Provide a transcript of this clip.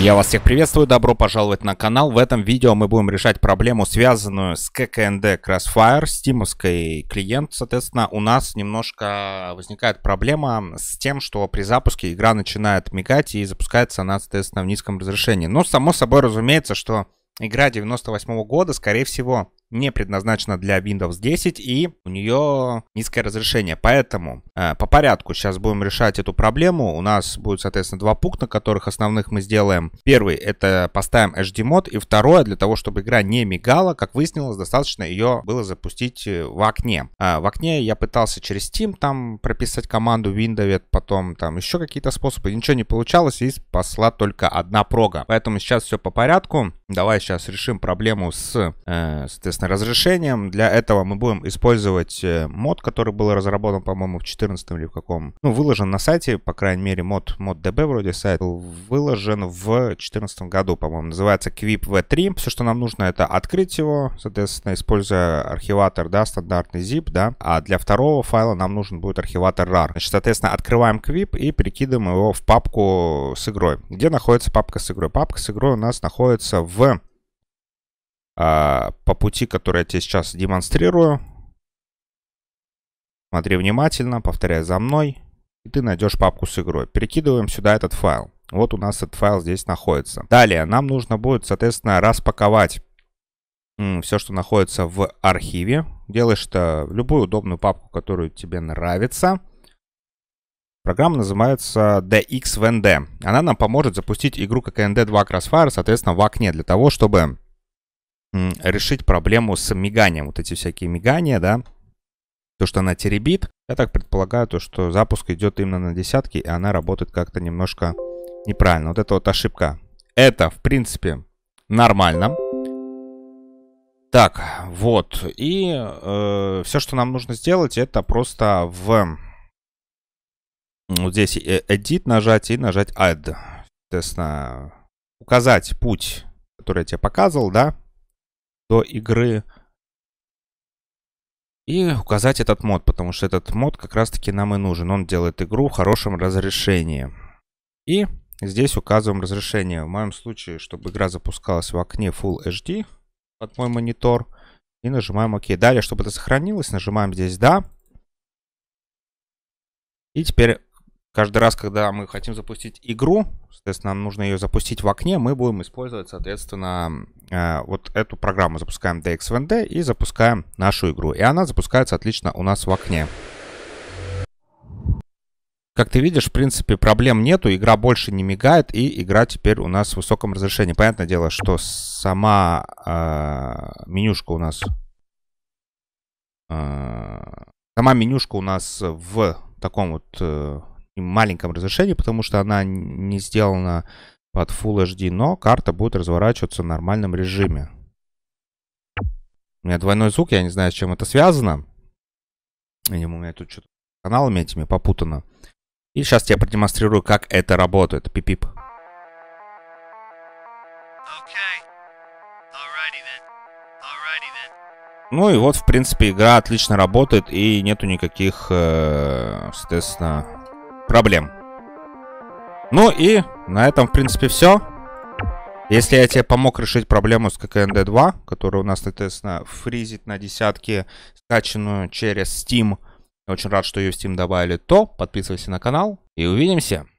Я вас всех приветствую, добро пожаловать на канал. В этом видео мы будем решать проблему, связанную с ККНД Crossfire, стимовской клиент. Соответственно, у нас немножко возникает проблема с тем, что при запуске игра начинает мигать и запускается она, соответственно, в низком разрешении. Но, само собой разумеется, что игра 98 -го года, скорее всего, не предназначена для Windows 10 и у нее низкое разрешение. Поэтому э, по порядку сейчас будем решать эту проблему. У нас будет, соответственно, два пункта, которых основных мы сделаем. Первый это поставим мод и второе для того, чтобы игра не мигала, как выяснилось, достаточно ее было запустить э, в окне. Э, в окне я пытался через Steam там прописать команду Windows, потом там еще какие-то способы, ничего не получалось и спасла только одна прога. Поэтому сейчас все по порядку. Давай сейчас решим проблему с, э, соответственно, разрешением. Для этого мы будем использовать э, мод, который был разработан, по-моему, в 14 или в каком. Ну, выложен на сайте, по крайней мере, мод, мод DB вроде сайт был выложен в 2014 году, по-моему. Называется Quip V3. Все, что нам нужно, это открыть его, соответственно, используя архиватор, да, стандартный zip, да. А для второго файла нам нужен будет архиватор RAR. Значит, соответственно, открываем Quip и перекидываем его в папку с игрой. Где находится папка с игрой? Папка с игрой у нас находится в в а, по пути, который я тебе сейчас демонстрирую. Смотри внимательно, повторяй за мной. И ты найдешь папку с игрой. Перекидываем сюда этот файл. Вот у нас этот файл здесь находится. Далее нам нужно будет, соответственно, распаковать все, что находится в архиве. Делаешь это в любую удобную папку, которую тебе нравится. Программа называется DXVND. Она нам поможет запустить игру как ND2 Crossfire, соответственно, в окне, для того, чтобы решить проблему с миганием. Вот эти всякие мигания, да, то, что она теребит. Я так предполагаю, то, что запуск идет именно на десятки, и она работает как-то немножко неправильно. Вот это вот ошибка. Это, в принципе, нормально. Так, вот. И э, все, что нам нужно сделать, это просто в вот здесь edit э, нажать и нажать add. Соответственно, указать путь, который я тебе показывал, да, до игры. И указать этот мод, потому что этот мод как раз-таки нам и нужен. Он делает игру в хорошем разрешении. И здесь указываем разрешение. В моем случае, чтобы игра запускалась в окне Full HD под мой монитор. И нажимаем ОК. Далее, чтобы это сохранилось, нажимаем здесь «Да». И теперь каждый раз, когда мы хотим запустить игру, соответственно, нам нужно ее запустить в окне, мы будем использовать, соответственно, э, вот эту программу. Запускаем DXVND и запускаем нашу игру. И она запускается отлично у нас в окне. Как ты видишь, в принципе, проблем нету, игра больше не мигает, и игра теперь у нас в высоком разрешении. Понятное дело, что сама э, менюшка у нас... Э, сама менюшка у нас в таком вот э, маленьком разрешении, потому что она не сделана под Full HD, но карта будет разворачиваться в нормальном режиме. У меня двойной звук, я не знаю, с чем это связано. Видимо, у меня тут что-то каналами этими попутано. И сейчас я продемонстрирую, как это работает. Пипип. пип Ну и вот, в принципе, игра отлично работает и нету никаких, э, соответственно, проблем. Ну и на этом, в принципе, все. Если я тебе помог решить проблему с ККНД 2, которая у нас, соответственно, фризит на десятки, скачанную через Steam, очень рад, что ее в Steam добавили, то подписывайся на канал и увидимся.